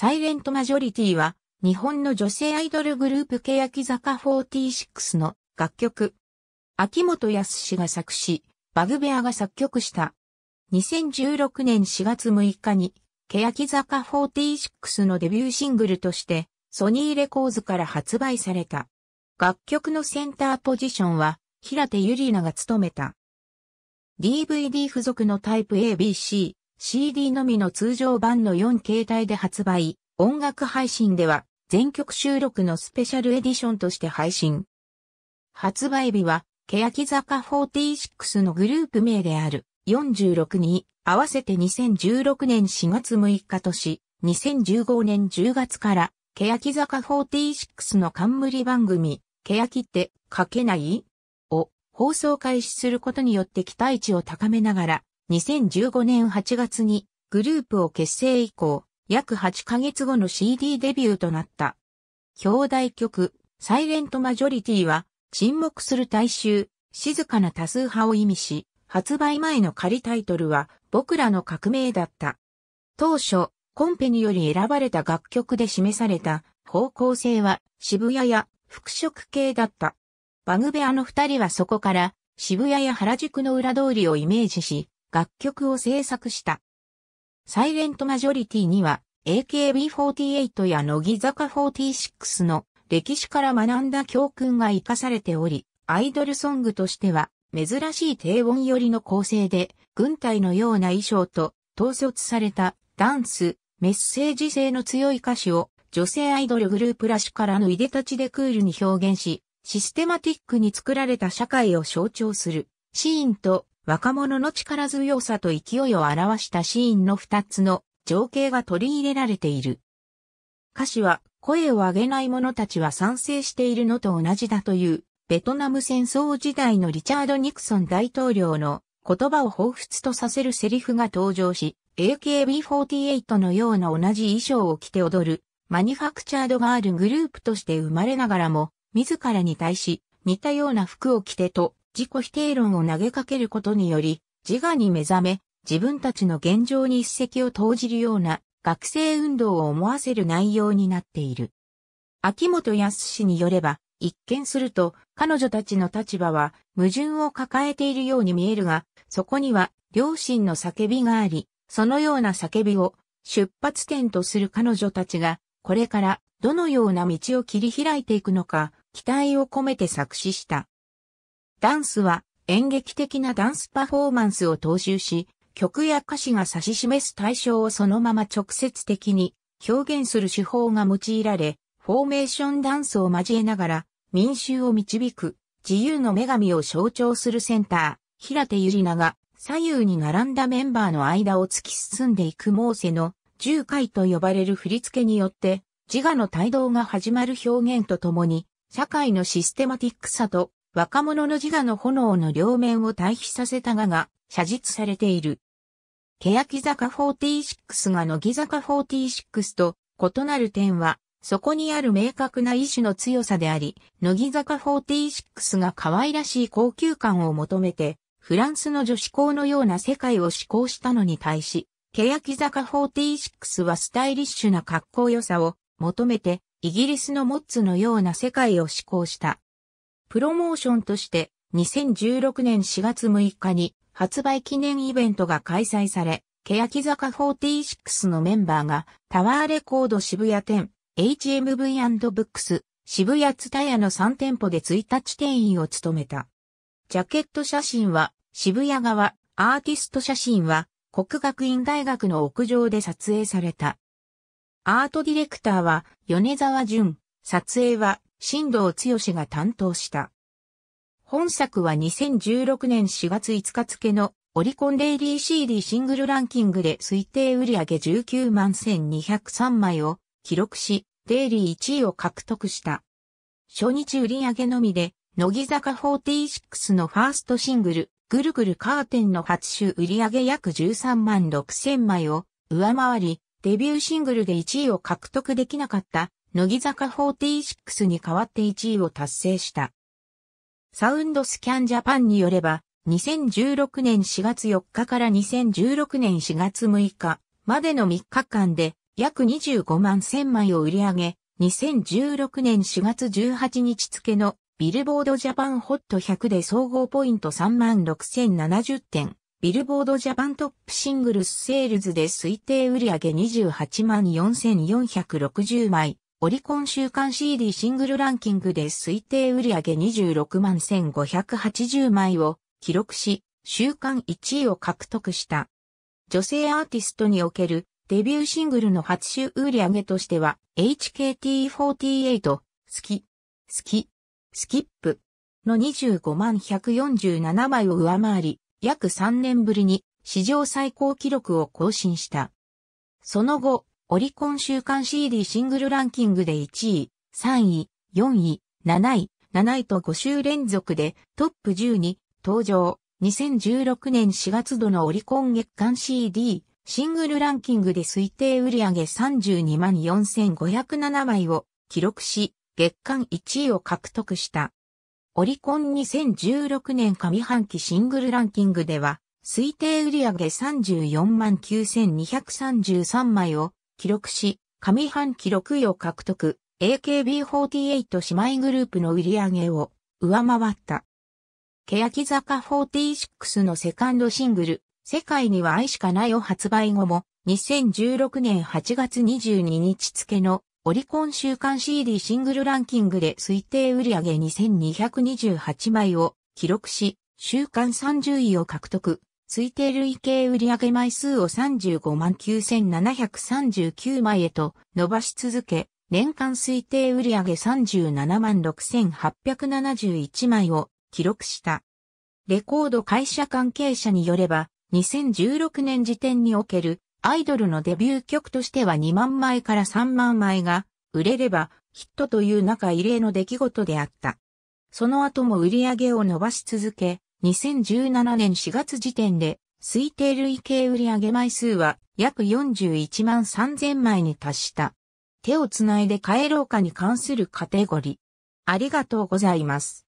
サイレントマジョリティは、日本の女性アイドルグループ欅坂46の楽曲。秋元康が作詞、バグベアが作曲した。2016年4月6日に、欅坂46のデビューシングルとして、ソニーレコーズから発売された。楽曲のセンターポジションは、平手ゆりなが務めた。DVD 付属のタイプ ABC、CD のみの通常版の4形態で発売、音楽配信では全曲収録のスペシャルエディションとして配信。発売日は、欅坂46のグループ名である46に合わせて2016年4月6日とし、2015年10月から欅坂46の冠番組、欅って書けないを放送開始することによって期待値を高めながら、2015年8月にグループを結成以降、約8ヶ月後の CD デビューとなった。兄弟曲、サイレントマジョリティは、沈黙する大衆、静かな多数派を意味し、発売前の仮タイトルは、僕らの革命だった。当初、コンペにより選ばれた楽曲で示された方向性は渋谷や服飾系だった。バグベアの二人はそこから渋谷や原宿の裏通りをイメージし、楽曲を制作した。サイレントマジョリティには AKB48 や乃木坂46の歴史から学んだ教訓が活かされており、アイドルソングとしては珍しい低音寄りの構成で、軍隊のような衣装と統率されたダンス、メッセージ性の強い歌詞を女性アイドルグループらしからぬいでたちでクールに表現し、システマティックに作られた社会を象徴するシーンと若者の力強さと勢いを表したシーンの二つの情景が取り入れられている。歌詞は声を上げない者たちは賛成しているのと同じだというベトナム戦争時代のリチャード・ニクソン大統領の言葉を彷彿とさせるセリフが登場し、AKB48 のような同じ衣装を着て踊るマニファクチャードガールグループとして生まれながらも、自らに対し似たような服を着てと自己否定論を投げかけることにより、自我に目覚め、自分たちの現状に一石を投じるような学生運動を思わせる内容になっている。秋元康によれば、一見すると彼女たちの立場は矛盾を抱えているように見えるが、そこには両親の叫びがあり、そのような叫びを出発点とする彼女たちが、これからどのような道を切り開いていくのか、期待を込めて作詞した。ダンスは演劇的なダンスパフォーマンスを踏襲し、曲や歌詞が指し示す対象をそのまま直接的に表現する手法が用いられ、フォーメーションダンスを交えながら民衆を導く自由の女神を象徴するセンター、平手ゆりなが左右に並んだメンバーの間を突き進んでいくモーセの10回と呼ばれる振り付けによって自我の帯同が始まる表現とともに社会のシステマティックさと若者の自我の炎の両面を対比させたがが、写実されている。欅坂46が乃木坂46と異なる点は、そこにある明確な意志の強さであり、乃木坂46が可愛らしい高級感を求めて、フランスの女子校のような世界を志向したのに対し、欅坂46はスタイリッシュな格好良さを求めて、イギリスのモッツのような世界を志向した。プロモーションとして2016年4月6日に発売記念イベントが開催され、欅坂46のメンバーがタワーレコード渋谷店、HMV&Books、渋谷ツタヤの3店舗で1日店員を務めた。ジャケット写真は渋谷側、アーティスト写真は国学院大学の屋上で撮影された。アートディレクターは米沢淳、撮影は新藤剛が担当した。本作は2016年4月5日付のオリコンデイリー CD シングルランキングで推定売上19万1203枚を記録し、デイリー1位を獲得した。初日売上のみで、乃木坂46のファーストシングル、ぐるぐるカーテンの初週売上約13万6000枚を上回り、デビューシングルで1位を獲得できなかった乃木坂46に代わって1位を達成した。サウンドスキャンジャパンによれば、2016年4月4日から2016年4月6日までの3日間で約25万1000枚を売り上げ、2016年4月18日付のビルボードジャパンホット100で総合ポイント3万6070点、ビルボードジャパントップシングルスセールズで推定売上げ28万4460枚、オリコン週間 CD シングルランキングで推定売上26万1580枚を記録し、週間1位を獲得した。女性アーティストにおけるデビューシングルの初週売上としては、HKT48、好き、好き、スキップの25万147枚を上回り、約3年ぶりに史上最高記録を更新した。その後、オリコン週間 CD シングルランキングで1位、3位、4位、7位、7位と5週連続でトップ10に登場。2016年4月度のオリコン月間 CD シングルランキングで推定売上32万4507枚を記録し、月間1位を獲得した。オリコン2016年上半期シングルランキングでは、推定売上34万9233枚を記録し、上半期6位を獲得、AKB48 姉妹グループの売り上げを上回った。欅坂46のセカンドシングル、世界には愛しかないを発売後も、2016年8月22日付のオリコン週間 CD シングルランキングで推定売上2228枚を記録し、週間30位を獲得。推定累計売上枚数を35万9739枚へと伸ばし続け、年間推定売上37万6871枚を記録した。レコード会社関係者によれば、2016年時点におけるアイドルのデビュー曲としては2万枚から3万枚が売れればヒットという中異例の出来事であった。その後も売り上げを伸ばし続け、2017年4月時点で、推定累計売上枚数は約41万3000枚に達した。手をつないで帰ろうかに関するカテゴリー。ありがとうございます。